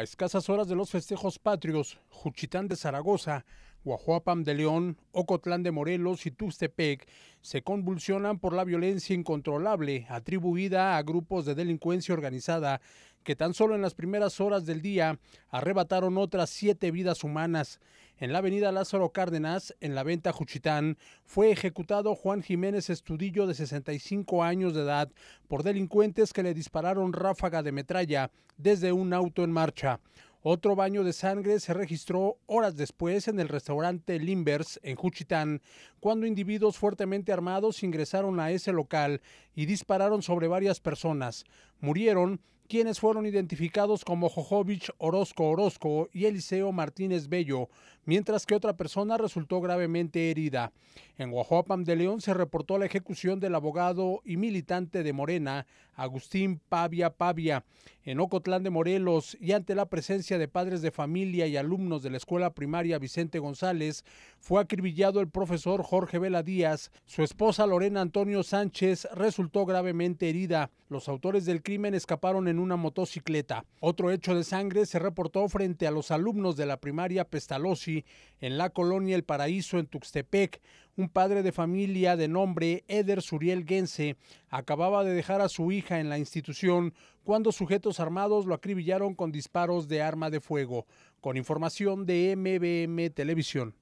A escasas horas de los festejos patrios, Juchitán de Zaragoza Oahuapam de León, Ocotlán de Morelos y Tustepec se convulsionan por la violencia incontrolable atribuida a grupos de delincuencia organizada que tan solo en las primeras horas del día arrebataron otras siete vidas humanas. En la avenida Lázaro Cárdenas, en la venta Juchitán, fue ejecutado Juan Jiménez Estudillo de 65 años de edad por delincuentes que le dispararon ráfaga de metralla desde un auto en marcha. Otro baño de sangre se registró horas después en el restaurante Limbers en Juchitán, cuando individuos fuertemente armados ingresaron a ese local y dispararon sobre varias personas. Murieron quienes fueron identificados como Jojovich Orozco Orozco y Eliseo Martínez Bello, mientras que otra persona resultó gravemente herida. En Guajuapan de León se reportó la ejecución del abogado y militante de Morena, Agustín Pavia Pavia. En Ocotlán de Morelos y ante la presencia de padres de familia y alumnos de la escuela primaria Vicente González, fue acribillado el profesor Jorge Vela Díaz. Su esposa Lorena Antonio Sánchez resultó gravemente herida. Los autores del crimen escaparon en una motocicleta. Otro hecho de sangre se reportó frente a los alumnos de la primaria Pestalozzi en la colonia El Paraíso en Tuxtepec. Un padre de familia de nombre Eder Suriel Gense acababa de dejar a su hija en la institución cuando sujetos armados lo acribillaron con disparos de arma de fuego. Con información de MBM Televisión.